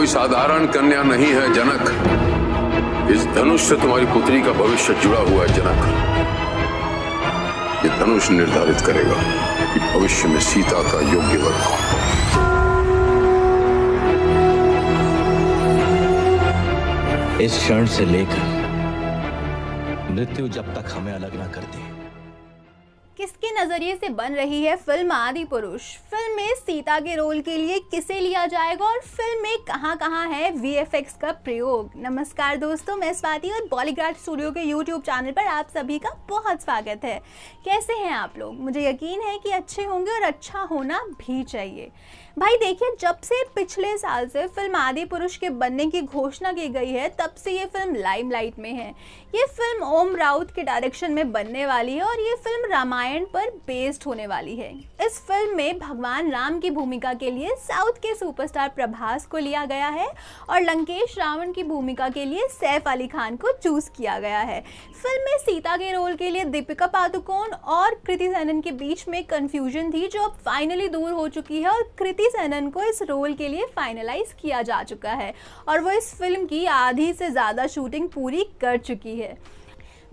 कोई साधारण कन्या नहीं है जनक इस धनुष से तुम्हारी पुत्री का भविष्य जुड़ा हुआ है जनक ये धनुष निर्धारित करेगा कि भविष्य में सीता का योग्य वर कौन इस क्षण से लेकर मृत्यु जब तक हमें अलग ना कर के नज़रिए से बन रही है फिल्म आदि पुरुष फिल्म में सीता के रोल के लिए किसे लिया जाएगा और फिल्म में कहां कहां है वी का प्रयोग नमस्कार दोस्तों मैं स्वाति और बॉलीग्राड स्टूडियो के यूट्यूब चैनल पर आप सभी का बहुत स्वागत है कैसे हैं आप लोग मुझे यकीन है कि अच्छे होंगे और अच्छा होना भी चाहिए भाई देखिए जब से पिछले साल से फिल्म आदि पुरुष के बनने की घोषणा की गई है तब से ये फिल्म लाइमलाइट में है ये फिल्म ओम राउत के डायरेक्शन में बनने वाली है और ये फिल्म रामायण पर बेस्ड होने वाली है इस फिल्म में भगवान राम की भूमिका के लिए साउथ के सुपरस्टार प्रभास को लिया गया है और लंकेश रावण की भूमिका के लिए सैफ अली खान को चूज किया गया है फिल्म में सीता के रोल के लिए दीपिका पादुकोण और कृति सैनन के बीच में कंफ्यूजन थी जो अब फाइनली दूर हो चुकी है और कृति एनन को इस रोल के लिए फाइनलाइज किया जा चुका है और वो इस फिल्म की आधी से ज़्यादा शूटिंग पूरी कर चुकी है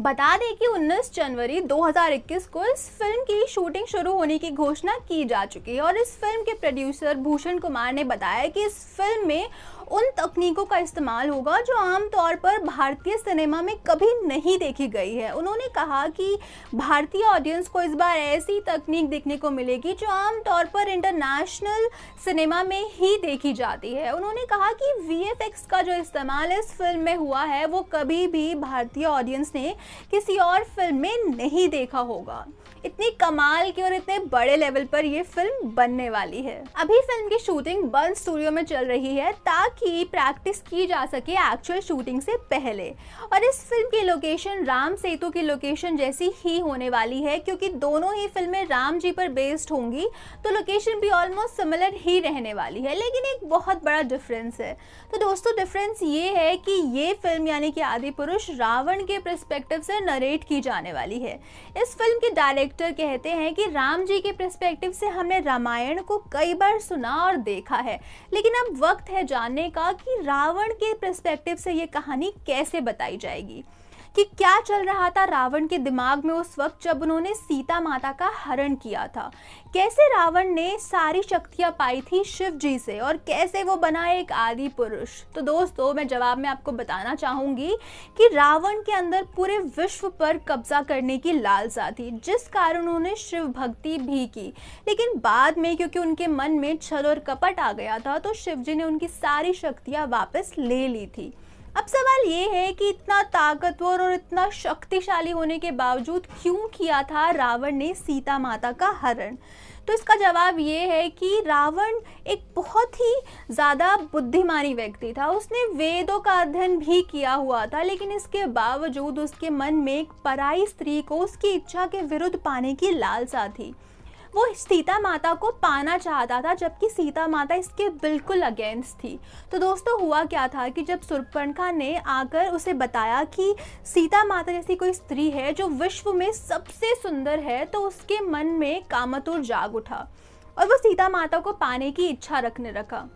बता दें कि 19 जनवरी 2021 को इस फिल्म की शूटिंग शुरू होने की घोषणा की जा चुकी है और इस फिल्म के प्रोड्यूसर भूषण कुमार ने बताया कि इस फिल्म में उन तकनीकों का इस्तेमाल होगा जो आमतौर पर भारतीय सिनेमा में कभी नहीं देखी गई है उन्होंने कहा कि भारतीय ऑडियंस को इस बार ऐसी तकनीक देखने को मिलेगी जो आमतौर पर इंटरनेशनल सिनेमा में ही देखी जाती है उन्होंने कहा कि वी का जो इस्तेमाल इस फिल्म में हुआ है वो कभी भी भारतीय ऑडियंस ने किसी और फिल्म में नहीं देखा होगा इतनी कमाल की और इतने बड़े लेवल पर यह फिल्म बनने वाली है अभी फिल्म की शूटिंग बंद स्टूडियो में चल रही है ताकि ताकि प्रैक्टिस की जा सके एक्चुअल शूटिंग से पहले और इस फिल्म की लोकेशन राम सेतु की लोकेशन जैसी ही होने वाली है क्योंकि दोनों ही फिल्में राम जी पर बेस्ड होंगी तो लोकेशन भी ऑलमोस्ट सिमिलर ही रहने वाली है लेकिन एक बहुत बड़ा डिफरेंस है तो दोस्तों डिफरेंस ये है कि ये फिल्म यानी कि आदि पुरुष रावण के प्रस्पेक्टिव से नरेट की जाने वाली है इस फिल्म के डायरेक्टर कहते हैं कि राम जी के प्रस्पेक्टिव से हमने रामायण को कई बार सुना और देखा है लेकिन अब वक्त है जानने का कि रावण के प्रस्पेक्टिव से ये कहानी कैसे बताई जाएगी कि क्या चल रहा था रावण के दिमाग में उस वक्त जब उन्होंने सीता माता का हरण किया था कैसे रावण ने सारी शक्तियां पाई थी शिव जी से और कैसे वो बना एक आदि पुरुष तो दोस्तों मैं जवाब में आपको बताना चाहूंगी कि रावण के अंदर पूरे विश्व पर कब्जा करने की लालसा थी जिस कारण उन्होंने शिव भक्ति भी की लेकिन बाद में क्योंकि उनके मन में छल और कपट आ गया था तो शिव जी ने उनकी सारी शक्तियाँ वापस ले ली थी अब सवाल ये है कि इतना ताकतवर और इतना शक्तिशाली होने के बावजूद क्यों किया था रावण ने सीता माता का हरण तो इसका जवाब ये है कि रावण एक बहुत ही ज़्यादा बुद्धिमानी व्यक्ति था उसने वेदों का अध्ययन भी किया हुआ था लेकिन इसके बावजूद उसके मन में एक पराई स्त्री को उसकी इच्छा के विरुद्ध पाने की लालसा थी वो सीता माता को पाना चाहता था जबकि सीता माता इसके बिल्कुल अगेंस्ट थी तो दोस्तों हुआ क्या था कि जब सुरपणखा ने आकर उसे बताया कि सीता माता जैसी कोई स्त्री है जो विश्व में सबसे सुंदर है तो उसके मन में कामतुर जाग उठा और वो सीता माता को पाने की इच्छा रखने रखा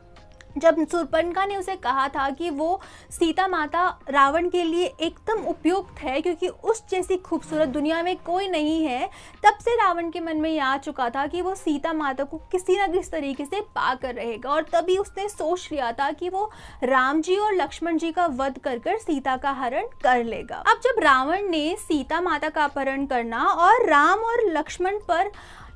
जब सुरपनका ने उसे कहा था कि वो सीता माता रावण के लिए एकदम उपयुक्त है क्योंकि उस जैसी खूबसूरत दुनिया में कोई नहीं है तब से रावण के मन में यह आ चुका था कि वो सीता माता को किसी ना किसी तरीके से पा कर रहेगा और तभी उसने सोच लिया था कि वो राम जी और लक्ष्मण जी का वध कर कर सीता का हरण कर लेगा अब जब रावण ने सीता माता का अपहरण करना और राम और लक्ष्मण पर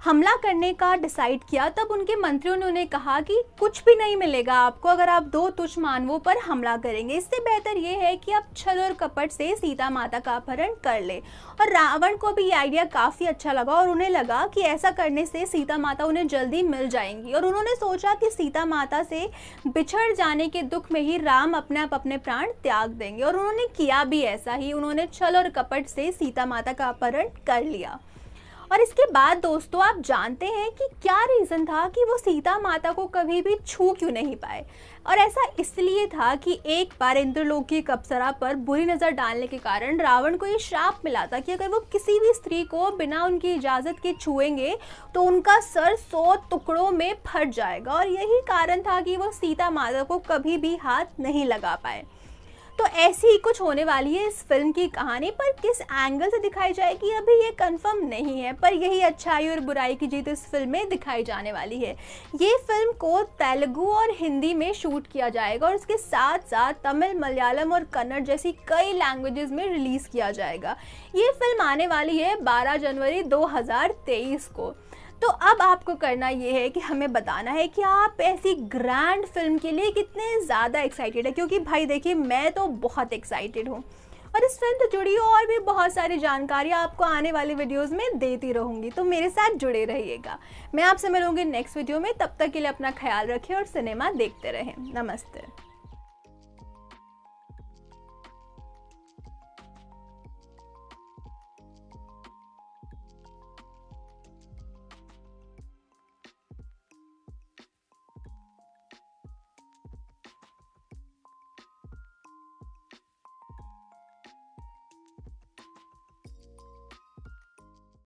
हमला करने का डिसाइड किया तब उनके मंत्रियों ने उन्हें कहा कि कुछ भी नहीं मिलेगा आपको अगर आप दो तुच्छ मानवों पर हमला करेंगे इससे बेहतर ये है कि आप छल और कपट से सीता माता का अपहरण कर ले और रावण को भी ये आइडिया काफ़ी अच्छा लगा और उन्हें लगा कि ऐसा करने से सीता माता उन्हें जल्दी मिल जाएंगी और उन्होंने सोचा कि सीता माता से बिछड़ जाने के दुख में ही राम अपने आप अपने प्राण त्याग देंगे और उन्होंने किया भी ऐसा ही उन्होंने छल और कपट से सीता माता का अपहरण कर लिया और इसके बाद दोस्तों आप जानते हैं कि क्या रीज़न था कि वो सीता माता को कभी भी छू क्यों नहीं पाए और ऐसा इसलिए था कि एक बार इंद्रलोक की कप्सरा पर बुरी नज़र डालने के कारण रावण को ये श्राप मिला था कि अगर वो किसी भी स्त्री को बिना उनकी इजाज़त के छुएंगे तो उनका सर सौ टुकड़ों में फट जाएगा और यही कारण था कि वो सीता माता को कभी भी हाथ नहीं लगा पाए तो ऐसी ही कुछ होने वाली है इस फिल्म की कहानी पर किस एंगल से दिखाई जाएगी अभी ये कंफर्म नहीं है पर यही अच्छाई और बुराई की जीत इस फिल्म में दिखाई जाने वाली है ये फिल्म को तेलुगु और हिंदी में शूट किया जाएगा और इसके साथ साथ तमिल मलयालम और कन्नड़ जैसी कई लैंग्वेजेस में रिलीज़ किया जाएगा ये फिल्म आने वाली है 12 जनवरी 2023 को तो अब आपको करना ये है कि हमें बताना है कि आप ऐसी ग्रैंड फिल्म के लिए कितने ज़्यादा एक्साइटेड है क्योंकि भाई देखिए मैं तो बहुत एक्साइटेड हूँ और इस फिल्म से जुड़ी और भी बहुत सारी जानकारियाँ आपको आने वाली वीडियोस में देती रहूँगी तो मेरे साथ जुड़े रहिएगा मैं आपसे मिलूँगी नेक्स्ट वीडियो में तब तक के लिए अपना ख्याल रखें और सिनेमा देखते रहें नमस्ते